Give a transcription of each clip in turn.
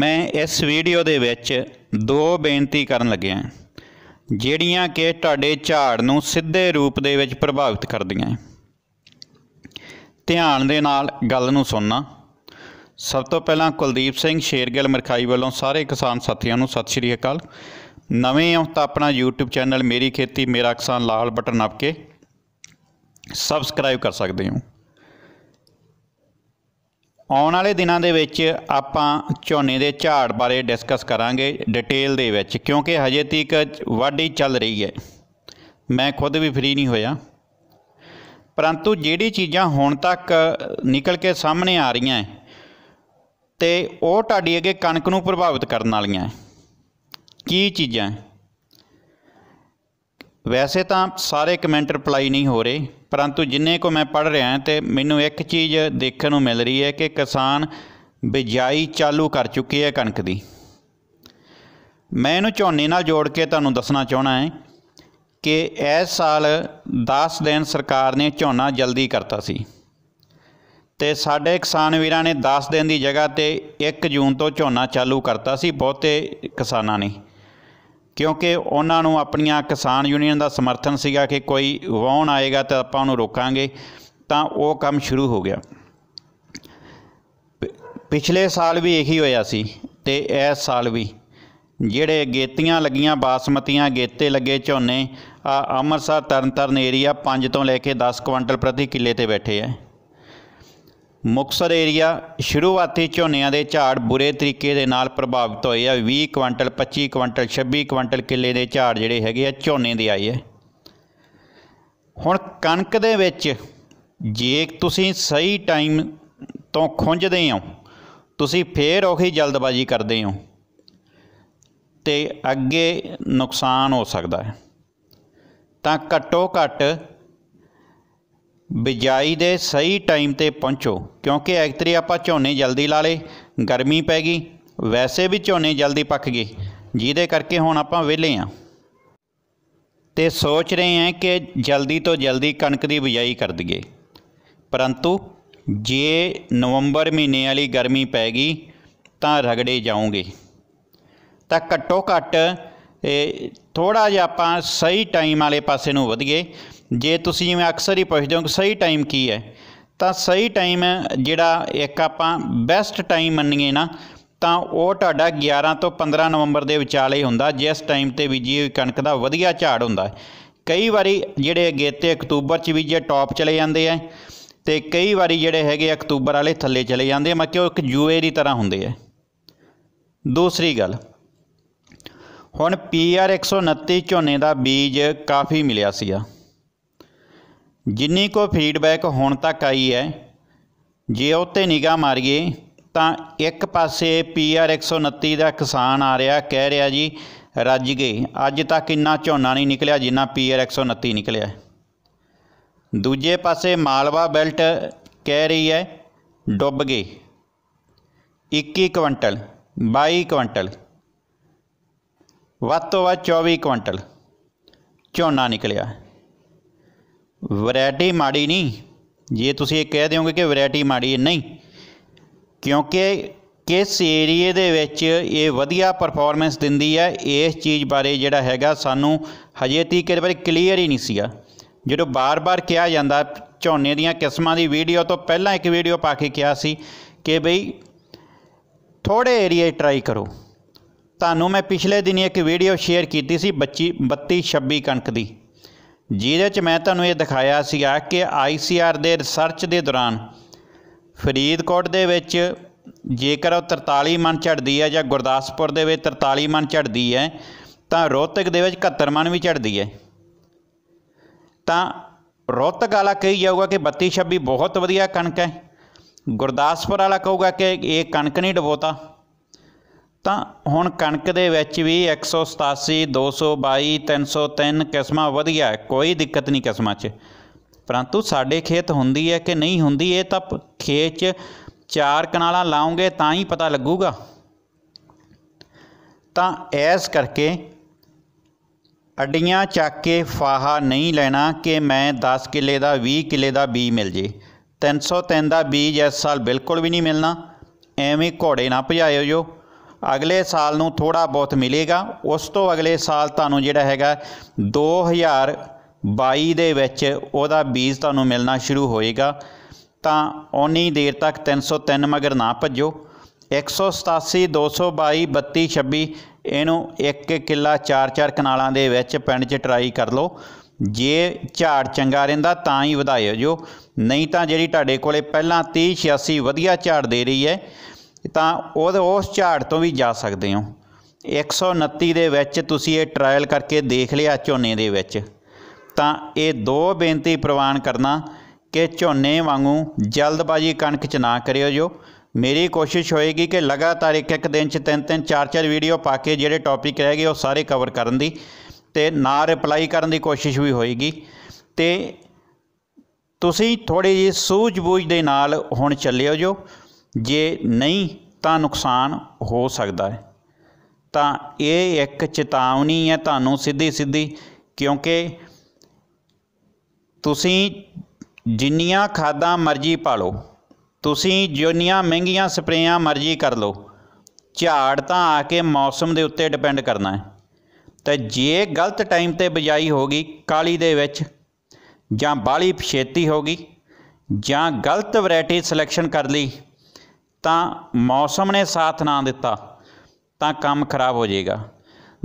ਮੈਂ ਇਸ ਵੀਡੀਓ ਦੇ ਵਿੱਚ ਦੋ ਬੇਨਤੀ ਕਰਨ ਲੱਗਿਆ ਜਿਹੜੀਆਂ ਕਿ ਤੁਹਾਡੇ ਝਾੜ ਨੂੰ ਸਿੱਧੇ ਰੂਪ ਦੇ ਵਿੱਚ ਪ੍ਰਭਾਵਿਤ ਕਰਦੀਆਂ ਧਿਆਨ ਦੇ ਨਾਲ ਗੱਲ ਨੂੰ ਸੁਣਨਾ ਸਭ ਤੋਂ ਪਹਿਲਾਂ ਕੁਲਦੀਪ ਸਿੰਘ ਸ਼ੇਰਗਿੱਲ ਮਰਖਾਈ ਵੱਲੋਂ ਸਾਰੇ ਕਿਸਾਨ ਸਾਥੀਆਂ ਨੂੰ ਸਤਿ ਸ਼੍ਰੀ ਅਕਾਲ ਨਵੇਂ ਆਉਂ ਤਾਂ ਆਪਣਾ YouTube ਚੈਨਲ ਮੇਰੀ ਖੇਤੀ ਮੇਰਾ ਕਿਸਾਨ ਲਾਲ ਬਟਨ ਨੱਪ ਕੇ ਸਬਸਕ੍ਰਾਈਬ ਕਰ ਸਕਦੇ ਹੋ ਆਉਣ ਵਾਲੇ ਦਿਨਾਂ ਦੇ ਵਿੱਚ ਆਪਾਂ ਝੋਨੇ ਦੇ ਝਾੜ ਬਾਰੇ ਡਿਸਕਸ ਕਰਾਂਗੇ ਡਿਟੇਲ ਦੇ ਵਿੱਚ ਕਿਉਂਕਿ ਹਜੇ ਤੱਕ ਵਾਢੀ ਚੱਲ ਰਹੀ ਹੈ ਮੈਂ ਖੁਦ ਵੀ ਫ੍ਰੀ ਨਹੀਂ ਹੋਇਆ ਪਰੰਤੂ ਜਿਹੜੀ ਚੀਜ਼ਾਂ ਹੁਣ ਤੱਕ ਨਿਕਲ ਕੇ ਸਾਹਮਣੇ ਆ ਰਹੀਆਂ ਤੇ ਉਹ ਤੁਹਾਡੀ ਅੱਗੇ ਕਣਕ ਨੂੰ ਪ੍ਰਭਾਵਿਤ ਕਰਨ ਵਾਲੀਆਂ ਕੀ ਚੀਜ਼ਾਂ ਵੈਸੇ ਤਾਂ ਸਾਰੇ ਕਮੈਂਟ ਰਿਪਲਾਈ ਨਹੀਂ ਹੋ ਰਹੇ ਪਰੰਤੂ ਜਿੰਨੇ ਕੋ ਮੈਂ ਪੜ ਰਿਹਾ ਤੇ ਮੈਨੂੰ ਇੱਕ ਚੀਜ਼ ਦੇਖਣ ਨੂੰ ਮਿਲ ਰਹੀ ਹੈ ਕਿ ਕਿਸਾਨ ਬਿਜਾਈ ਚਾਲੂ ਕਰ ਚੁੱਕੇ ਹੈ ਕਣਕ ਦੀ ਮੈਂ ਇਹਨੂੰ ਝੋਨੇ ਨਾਲ ਜੋੜ ਕੇ ਤੁਹਾਨੂੰ ਦੱਸਣਾ ਚਾਹਣਾ ਹੈ ਕਿ ਇਸ ਸਾਲ 10 ਦਿਨ ਸਰਕਾਰ ਨੇ ਝੋਨਾ ਜਲਦੀ ਕਰਤਾ ਸੀ ਤੇ ਸਾਡੇ ਕਿਸਾਨ ਵੀਰਾਂ ਨੇ 10 ਦਿਨ ਦੀ ਜਗ੍ਹਾ ਤੇ 1 ਜੂਨ ਤੋਂ ਝੋਨਾ ਚਾਲੂ ਕਰਤਾ ਸੀ ਬਹੁਤੇ ਕਿਸਾਨਾਂ ਨੇ ਕਿਉਂਕਿ ਉਹਨਾਂ ਨੂੰ ਆਪਣੀਆਂ ਕਿਸਾਨ ਯੂਨੀਅਨ ਦਾ ਸਮਰਥਨ ਸੀਗਾ ਕਿ ਕੋਈ ਵਾਉਣ ਆਏਗਾ ਤਾਂ ਆਪਾਂ ਉਹਨੂੰ ਰੋਕਾਂਗੇ ਤਾਂ ਉਹ ਕੰਮ ਸ਼ੁਰੂ ਹੋ ਗਿਆ ਪਿਛਲੇ ਸਾਲ ਵੀ ਇਹੀ ਹੋਇਆ ਸੀ ਤੇ ਇਸ ਸਾਲ ਵੀ ਜਿਹੜੇ ਗੇਤੀਆਂ ਲੱਗੀਆਂ ਬਾਸਮਤੀਆਂ ਗੇਤੇ ਲੱਗੇ ਝੋਨੇ ਆ ਅੰਮ੍ਰਿਤਸਰ ਤਰਨਤਾਰਨ ਏਰੀਆ 5 ਤੋਂ ਲੈ ਕੇ 10 ਕੁਇੰਟਲ ਪ੍ਰਤੀ ਕਿੱਲੇ ਤੇ ਬੈਠੇ ਆ ਮੁਕਸਰ ਏਰੀਆ ਸ਼ੁਰੂਆਤੀ ਝੋਨਿਆਂ ਦੇ ਝਾੜ ਬੁਰੇ ਤਰੀਕੇ ਦੇ ਨਾਲ ਪ੍ਰਭਾਵਿਤ ਹੋਏ ਆ 20 ਕੁਇੰਟਲ 25 ਕੁਇੰਟਲ 26 ਕੁਇੰਟਲ ਕਿੱਲੇ ਦੇ ਝਾੜ ਜਿਹੜੇ ਹੈਗੇ ਆ ਝੋਨੇ ਦੇ ਆਏ ਆ ਹੁਣ ਕਣਕ ਦੇ ਵਿੱਚ ਜੇ ਤੁਸੀਂ ਸਹੀ ਟਾਈਮ ਤੋਂ ਖੁੰਝਦੇ ਹੋ ਤੁਸੀਂ ਫੇਰ ਉਹੀ ਜਲਦਬਾਜ਼ੀ ਕਰਦੇ ਹੋ ਤੇ ਅੱਗੇ ਨੁਕਸਾਨ ਹੋ ਸਕਦਾ ਹੈ ਤਾਂ ਘੱਟੋ ਘੱਟ ਬਿਜਾਈ ਦੇ ਸਹੀ ਟਾਈਮ ਤੇ ਪਹੁੰਚੋ ਕਿਉਂਕਿ ਐਕਤਰੀ ਆਪਾਂ ਝੋਨੇ ਜਲਦੀ ਲਾ ਲੇ ਗਰਮੀ ਪੈ ਗਈ ਵੈਸੇ ਵੀ ਝੋਨੇ ਜਲਦੀ ਪੱਕ ਗਏ ਜਿਹਦੇ ਕਰਕੇ ਹੁਣ ਆਪਾਂ ਵਿਹਲੇ ਆ ਤੇ ਸੋਚ ਰਹੇ ਆ ਕਿ ਜਲਦੀ ਤੋਂ ਜਲਦੀ ਕਣਕ ਦੀ ਬਿਜਾਈ ਕਰ ਦਈਏ ਪਰੰਤੂ ਜੇ ਨਵੰਬਰ ਮਹੀਨੇ ਵਾਲੀ ਗਰਮੀ ਪੈ ਗਈ ਤਾਂ ਰਗੜੇ ਜਾਉਂਗੇ ਤਾਂ ਘੱਟੋ ਘੱਟ ਥੋੜਾ ਜਿਹਾ ਆਪਾਂ ਸਹੀ ਟਾਈਮ ਵਾਲੇ ਪਾਸੇ ਨੂੰ ਵਧੀਏ ਜੇ ਤੁਸੀਂ ਜਿਵੇਂ ਅਕਸਰ ਹੀ ਪੁੱਛਦੇ ਹੋ ਕਿ ਸਹੀ ਟਾਈਮ ਕੀ ਹੈ ਤਾਂ ਸਹੀ ਟਾਈਮ ਜਿਹੜਾ ਇੱਕ ਆਪਾਂ ਬੈਸਟ ਟਾਈਮ ਮੰਨੀਏ ਨਾ ਤਾਂ ਉਹ ਤੁਹਾਡਾ 11 ਤੋਂ 15 ਨਵੰਬਰ ਦੇ ਵਿਚਾਲੇ ਹੁੰਦਾ ਜਿਸ ਟਾਈਮ ਤੇ ਬੀਜੀ ਹੋਈ ਕਣਕ ਦਾ ਵਧੀਆ ਝਾੜ ਹੁੰਦਾ ਹੈ ਕਈ ਵਾਰੀ ਜਿਹੜੇ ਅਗੇਤੇ ਅਕਤੂਬਰ ਚ ਵੀ ਜੇ ਟੌਪ ਚਲੇ ਜਾਂਦੇ ਆ ਤੇ ਕਈ ਵਾਰੀ ਜਿਹੜੇ ਹੈਗੇ ਅਕਤੂਬਰ ਵਾਲੇ ਥੱਲੇ ਚਲੇ ਜਾਂਦੇ ਮੈਂ ਕਿਹਾ ਇੱਕ ਜੂਏ ਦੀ ਤਰ੍ਹਾਂ ਹੁੰਦੇ ਆ ਦੂਸਰੀ ਗੱਲ ਹੁਣ ਪੀਆਰ 129 ਝੋਨੇ ਦਾ ਬੀਜ ਕਾਫੀ ਮਿਲਿਆ ਸੀਗਾ ਜਿੰਨੀ ਕੋ ਫੀਡਬੈਕ ਹੁਣ ਤੱਕ ਆਈ ਹੈ ਜੇ ਉਹ ਤੇ ਨਿਗਾਹ ਮਾਰੀਏ ਤਾਂ ਇੱਕ ਪਾਸੇ ਪੀਆਰ 129 ਦਾ ਕਿਸਾਨ ਆ ਰਿਹਾ ਕਹਿ ਰਿਹਾ ਜੀ ਰੱਜ ਗਏ ਅੱਜ ਤੱਕ ਇੰਨਾ ਝੋਨਾ ਨਹੀਂ ਨਿਕਲਿਆ ਜਿੰਨਾ ਪੀਆਰ 129 ਨਿਕਲਿਆ ਦੂਜੇ ਪਾਸੇ ਮਾਲਵਾ ਬੈਲਟ ਕਹਿ ਰਹੀ ਹੈ ਡੁੱਬ ਗਏ 21 ਕੁਇੰਟਲ 22 ਕੁਇੰਟਲ ਵੱਧ ਤੋਂ ਵੱਧ 24 ਕੁਇੰਟਲ ਝੋਨਾ ਨਿਕਲਿਆ ਵੈਰਾਈਟੀ ਮਾੜੀ ਨਹੀਂ ਜੇ ਤੁਸੀਂ ਇਹ ਕਹਿ ਦਿਓਗੇ ਕਿ ਵੈਰਾਈਟੀ ਮਾੜੀ ਨਹੀਂ ਕਿਉਂਕਿ ਕਿਸ ਏਰੀਏ ਦੇ ਵਿੱਚ ਇਹ ਵਧੀਆ ਪਰਫਾਰਮੈਂਸ ਦਿੰਦੀ ਹੈ ਇਸ ਚੀਜ਼ ਬਾਰੇ ਜਿਹੜਾ ਹੈਗਾ ਸਾਨੂੰ ਹਜੇ ਤੀਕ ਇਹ ਬਾਰੇ ਕਲੀਅਰ ਹੀ ਨਹੀਂ ਸੀਗਾ ਜਦੋਂ ਬਾਰ-ਬਾਰ ਕਿਹਾ ਜਾਂਦਾ ਝੋਨੇ ਦੀਆਂ ਕਿਸਮਾਂ ਦੀ ਵੀਡੀਓ ਤੋਂ ਪਹਿਲਾਂ ਇੱਕ ਵੀਡੀਓ ਪਾ ਕੇ ਕਿਹਾ ਸੀ ਕਿ ਬਈ ਥੋੜੇ ਏਰੀਏ ਟਰਾਈ ਕਰੋ ਤੁਹਾਨੂੰ ਮੈਂ ਪਿਛਲੇ ਦਿਨੀ ਇੱਕ ਵੀਡੀਓ ਸ਼ੇਅਰ ਕੀਤੀ ਸੀ ਬੱਚੀ 32 26 ਕਣਕ ਦੀ ਜਿਹਦੇ 'ਚ ਮੈਂ ਤੁਹਾਨੂੰ ਇਹ ਦਿਖਾਇਆ ਸੀਗਾ ਕਿ ਆਈਸੀਆਰ ਦੇ ਰਿਸਰਚ ਦੇ ਦੌਰਾਨ ਫਰੀਦਕੋਟ ਦੇ ਵਿੱਚ ਜੇਕਰ ਉਹ 43 ਮਨ ਝੜਦੀ ਹੈ ਜਾਂ ਗੁਰਦਾਸਪੁਰ ਦੇ ਵਿੱਚ 43 ਮਨ ਝੜਦੀ ਹੈ ਤਾਂ ਰੋਹਤਕ ਦੇ ਵਿੱਚ 71 ਮਨ ਵੀ ਝੜਦੀ ਹੈ ਤਾਂ ਰੋਹਤਕ ਵਾਲਾ ਕਹੀ ਜਾਊਗਾ ਕਿ 32 26 ਬਹੁਤ ਵਧੀਆ ਕਣਕ ਹੈ ਗੁਰਦਾਸਪੁਰ ਵਾਲਾ ਕਹੂਗਾ ਕਿ ਇਹ ਕਣਕ ਨਹੀਂ ਡਬੋਤਾ ਤਾਂ ਹੁਣ ਕਣਕ ਦੇ ਵਿੱਚ ਵੀ 187 222 303 ਕਿਸਮਾਂ ਵਧੀਆ ਕੋਈ ਦਿੱਕਤ ਨਹੀਂ ਕਿਸਮਾਂ 'ਚ ਪਰੰਤੂ ਸਾਡੇ ਖੇਤ ਹੁੰਦੀ ਹੈ ਕਿ ਨਹੀਂ ਹੁੰਦੀ ਇਹ ਤਾਂ ਖੇਤ 'ਚ ਚਾਰ ਕਨਾਲਾਂ ਲਾਉਂਗੇ ਤਾਂ ਹੀ ਪਤਾ ਲੱਗੂਗਾ ਤਾਂ ਐਸ ਕਰਕੇ ਅੱਡੀਆਂ ਚੱਕ ਕੇ ਫਾਹਾ ਨਹੀਂ ਲੈਣਾ ਕਿ ਮੈਂ 10 ਕਿੱਲੇ ਦਾ 20 ਕਿੱਲੇ ਦਾ ਬੀ ਮਿਲ ਜੇ 303 ਦਾ ਬੀਜ ਇਸ ਸਾਲ ਬਿਲਕੁਲ ਵੀ ਨਹੀਂ ਮਿਲਣਾ ਐਵੇਂ ਘੋੜੇ ਨਾ ਭਜਾਇਓ ਜੋ ਅਗਲੇ ਸਾਲ ਨੂੰ ਥੋੜਾ ਬਹੁਤ ਮਿਲੇਗਾ ਉਸ ਤੋਂ ਅਗਲੇ ਸਾਲ ਤੁਹਾਨੂੰ ਜਿਹੜਾ ਹੈਗਾ 2022 ਦੇ ਵਿੱਚ ਉਹਦਾ ਬੀਜ ਤੁਹਾਨੂੰ ਮਿਲਣਾ ਸ਼ੁਰੂ ਹੋਏਗਾ ਤਾਂ ਓਨੀ ਦੇਰ ਤੱਕ 303 ਮਗਰ ਨਾ ਭੱਜੋ 187 222 3226 ਇਹਨੂੰ ਇੱਕ ਕਿੱਲਾ ਚਾਰ ਚਾਰ ਕਨਾਲਾਂ ਦੇ ਵਿੱਚ ਪਿੰਡ 'ਚ ਟਰਾਈ ਕਰ ਲਓ ਜੇ ਝਾੜ ਚੰਗਾ ਰਹਿੰਦਾ ਤਾਂ ਹੀ ਵਧਾਇਓ ਜੋ ਨਹੀਂ ਤਾਂ ਜਿਹੜੀ ਤੁਹਾਡੇ ਕੋਲੇ ਪਹਿਲਾਂ 30 86 ਵਧੀਆ ਝਾੜ ਦੇ ਰਹੀ ਹੈ ਤਾਂ ਉਹ ਉਸ ਝਾੜ ਤੋਂ ਵੀ ਜਾ ਸਕਦੇ ਹੋ 129 ਦੇ ਵਿੱਚ ਤੁਸੀਂ ਇਹ ਟਰਾਇਲ ਕਰਕੇ ਦੇਖ ਲਿਆ ਝੋਨੇ ਦੇ ਵਿੱਚ ਤਾਂ ਇਹ ਦੋ ਬੇਨਤੀ ਪ੍ਰਵਾਨ ਕਰਨਾ ਕਿ ਝੋਨੇ ਵਾਂਗੂ ਜਲਦਬਾਜ਼ੀ ਕਣਕ 'ਚ ਨਾ ਕਰਿਓ ਜੋ ਮੇਰੀ ਕੋਸ਼ਿਸ਼ ਹੋਏਗੀ ਕਿ ਲਗਾਤਾਰ ਇੱਕ ਇੱਕ ਦਿਨ 'ਚ ਤਿੰਨ ਤਿੰਨ ਚਾਰ ਚਾਰ ਵੀਡੀਓ ਪਾ ਕੇ ਜਿਹੜੇ ਟੌਪਿਕ ਰਹਿ ਗਏ ਉਹ ਸਾਰੇ ਕਵਰ ਕਰਨ ਦੀ ਤੇ ਨਾ ਰਿਪਲਾਈ ਕਰਨ ਦੀ ਕੋਸ਼ਿਸ਼ ਵੀ ਹੋਏਗੀ ਤੇ ਤੁਸੀਂ ਥੋੜੀ ਜਿਹੀ ਸੂਝ-ਬੂਝ ਦੇ ਨਾਲ ਹੁਣ ਚੱਲਿਓ ਜੋ ਜੇ ਨਹੀਂ ਤਾਂ ਨੁਕਸਾਨ ਹੋ ਸਕਦਾ ਹੈ ਤਾਂ ਇਹ ਇੱਕ ਚੇਤਾਵਨੀ ਹੈ ਤੁਹਾਨੂੰ ਸਿੱਧੀ ਸਿੱਧੀ ਕਿਉਂਕਿ ਤੁਸੀਂ ਜਿੰਨੀਆਂ ਖਾਦਾਂ ਮਰਜ਼ੀ ਪਾ ਲਓ ਤੁਸੀਂ ਜਿੰਨੀਆਂ ਮਹਿੰਗੀਆਂ ਸਪਰੇਆਂ ਮਰਜ਼ੀ ਕਰ ਲਓ ਝਾੜ ਤਾਂ ਆ ਕੇ ਮੌਸਮ ਦੇ ਉੱਤੇ ਡਿਪੈਂਡ ਕਰਨਾ ਹੈ ਤੇ ਜੇ ਗਲਤ ਟਾਈਮ ਤੇ ਬਜਾਈ ਹੋ ਗਈ ਕਾਲੀ ਦੇ ਵਿੱਚ ਜਾਂ ਬਾਲੀ ਪਛੇਤੀ ਹੋ ਗਈ ਜਾਂ ਗਲਤ ਵੈਰਾਈਟੀ ਸਿਲੈਕਸ਼ਨ ਕਰ ਲਈ ਤਾਂ ਮੌਸਮ ਨੇ ਸਾਥ ਨਾ ਦਿੱਤਾ ਤਾਂ ਕੰਮ ਖਰਾਬ ਹੋ ਜਾਏਗਾ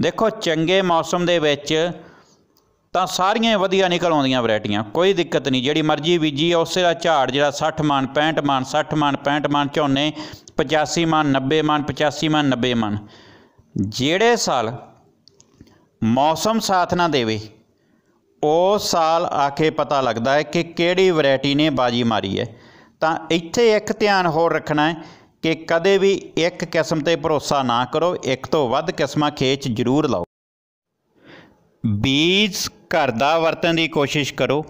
ਦੇਖੋ ਚੰਗੇ ਮੌਸਮ ਦੇ ਵਿੱਚ ਤਾਂ ਸਾਰੀਆਂ ਵਧੀਆ ਨਿਕਲ ਆਉਂਦੀਆਂ ਵੈਰਾਈਟੀਆਂ ਕੋਈ ਦਿੱਕਤ ਨਹੀਂ ਜਿਹੜੀ ਮਰਜ਼ੀ ਬੀਜੀ ਉਸੇ ਦਾ ਝਾੜ ਜਿਹੜਾ 60 ਮਾਨ 65 ਮਾਨ 60 ਮਾਨ 65 ਮਾਨ ਝੋਨੇ 85 ਮਾਨ 90 ਮਾਨ 85 ਮਾਨ 90 ਮਾਨ ਜਿਹੜੇ ਸਾਲ ਮੌਸਮ ਸਾਥ ਨਾ ਦੇਵੇ ਉਹ ਸਾਲ ਆ ਕੇ ਪਤਾ ਲੱਗਦਾ ਹੈ ਕਿ ਕਿਹੜੀ ਵੈਰਾਈਟੀ ਨੇ ਬਾਜੀ ਮਾਰੀ ਹੈ ਤਾਂ ਇੱਥੇ ਇੱਕ ਧਿਆਨ ਹੋਰ ਰੱਖਣਾ ਹੈ ਕਿ ਕਦੇ ਵੀ ਇੱਕ ਕਿਸਮ ਤੇ ਭਰੋਸਾ ਨਾ ਕਰੋ ਇੱਕ ਤੋਂ ਵੱਧ ਕਿਸਮਾਂ ਖੇਚ ਜ਼ਰੂਰ ਲਾਓ ਬੀਜ ਘਰ ਦਾ ਵਰਤਣ ਦੀ ਕੋਸ਼ਿਸ਼ ਕਰੋ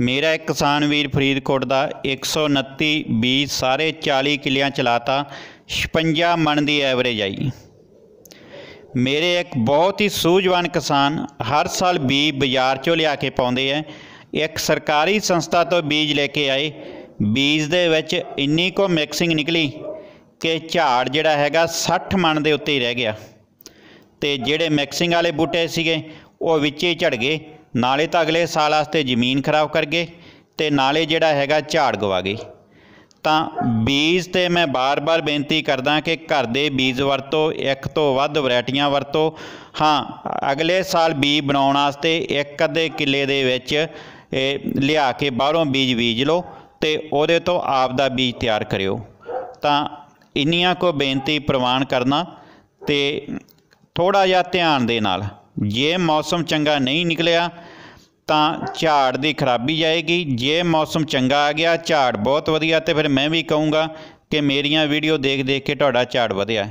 ਮੇਰਾ ਇੱਕ ਕਿਸਾਨ ਵੀਰ ਫਰੀਦਕੋਟ ਦਾ 129 ਬੀਜ ਸਾਰੇ 40 ਕਿਲਿਆਂ ਚਲਾਤਾ 56 ਮਣ ਦੀ ਐਵਰੇਜ ਆਈ ਮੇਰੇ ਇੱਕ ਬਹੁਤ ਹੀ ਸੂਝਵਾਨ ਕਿਸਾਨ ਹਰ ਸਾਲ ਬੀਜ ਬਾਜ਼ਾਰ ਚੋਂ ਲਿਆ ਕੇ ਪਾਉਂਦੇ ਐ ਇੱਕ ਸਰਕਾਰੀ ਸੰਸਥਾ ਤੋਂ ਬੀਜ ਲੈ ਕੇ ਆਏ ਬੀਜ ਦੇ ਵਿੱਚ ਇੰਨੀ ਕੋ ਮਿਕਸਿੰਗ ਨਿਕਲੀ ਕਿ ਝਾੜ ਜਿਹੜਾ ਹੈਗਾ 60 ਮਣ ਦੇ ਉੱਤੇ ਹੀ ਰਹਿ ਗਿਆ ਤੇ ਜਿਹੜੇ ਮਿਕਸਿੰਗ ਵਾਲੇ ਬੂਟੇ ਸੀਗੇ ਉਹ ਵਿੱਚੇ ਹੀ ਝੜ ਗਏ ਨਾਲੇ ਤਾਂ ਅਗਲੇ ਸਾਲ ਵਾਸਤੇ ਜ਼ਮੀਨ ਖਰਾਬ ਕਰ ਗਏ ਤੇ ਨਾਲੇ ਜਿਹੜਾ ਹੈਗਾ ਝਾੜ ਗਵਾ ਗਏ ਤਾਂ ਬੀਜ ਤੇ ਮੈਂ ਬਾਰ-ਬਾਰ ਬੇਨਤੀ ਕਰਦਾ ਕਿ ਘਰ ਦੇ ਬੀਜ ਵਰਤੋ ਇੱਕ ਤੋਂ ਵੱਧ ਵੈਰਾਈਟੀਆਂ ਵਰਤੋ ਹਾਂ ਅਗਲੇ ਸਾਲ ਬੀਜ ਬਣਾਉਣ ਵਾਸਤੇ ਇੱਕ ਅੱਧੇ ਕਿੱਲੇ ਦੇ ਵਿੱਚ ਲਿਆ ਕੇ ਬਾਹਰੋਂ ਬੀਜ ਬੀਜ ਲਓ ਤੇ ਉਹਦੇ ਤੋਂ ਆਪ ਦਾ ਬੀਜ ਤਿਆਰ ਕਰਿਓ ਤਾਂ ਇੰਨੀਆਂ ਕੋ ਬੇਨਤੀ ਪ੍ਰਵਾਨ ਕਰਨਾ ਤੇ ਥੋੜਾ ਜਿਹਾ ਧਿਆਨ ਦੇ ਨਾਲ ਜੇ ਮੌਸਮ ਚੰਗਾ ਨਹੀਂ ਨਿਕਲਿਆ ਤਾਂ ਝਾੜ ਦੀ ਖਰਾਬੀ ਜਾਏਗੀ ਜੇ ਮੌਸਮ ਚੰਗਾ ਆ ਗਿਆ ਝਾੜ ਬਹੁਤ ਵਧੀਆ ਤੇ ਫਿਰ ਮੈਂ ਵੀ ਕਹੂੰਗਾ ਕਿ ਮੇਰੀਆਂ ਵੀਡੀਓ ਦੇਖ ਦੇਖ ਕੇ ਤੁਹਾਡਾ ਝਾੜ ਵਧਿਆ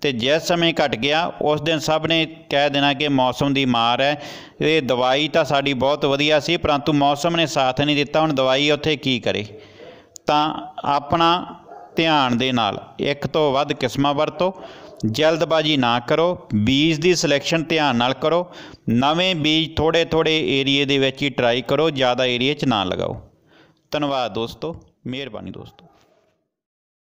ਤੇ ਜਿਸ ਸਮੇਂ ਘਟ ਗਿਆ ਉਸ ਦਿਨ ਸਭ ਨੇ ਕਹਿ ਦੇਣਾ ਕਿ ਮੌਸਮ ਦੀ ਮਾਰ ਹੈ ਇਹ ਦਵਾਈ ਤਾਂ ਸਾਡੀ ਬਹੁਤ ਵਧੀਆ ਸੀ ਪਰੰਤੂ ਮੌਸਮ ਨੇ ਸਾਥ ਨਹੀਂ ਦਿੱਤਾ ਹੁਣ ਦਵਾਈ ਉੱਥੇ ਕੀ ਕਰੇ ਤਾਂ ਆਪਣਾ ਧਿਆਨ ਦੇ ਨਾਲ ਇੱਕ ਤੋਂ ਵੱਧ ਕਿਸਮਾਂ ਵਰਤੋ ਜਲਦਬਾਜ਼ੀ ਨਾ ਕਰੋ ਬੀਜ ਦੀ ਸਿਲੈਕਸ਼ਨ ਧਿਆਨ ਨਾਲ ਕਰੋ ਨਵੇਂ ਬੀਜ ਥੋੜੇ ਥੋੜੇ ਏਰੀਏ ਦੇ ਵਿੱਚ ਹੀ ਟਰਾਈ ਕਰੋ ਜ਼ਿਆਦਾ ਏਰੀਏ 'ਚ ਨਾ ਲਗਾਓ ਧੰਨਵਾਦ ਦੋਸਤੋ ਮਿਹਰਬਾਨੀ ਦੋਸਤੋ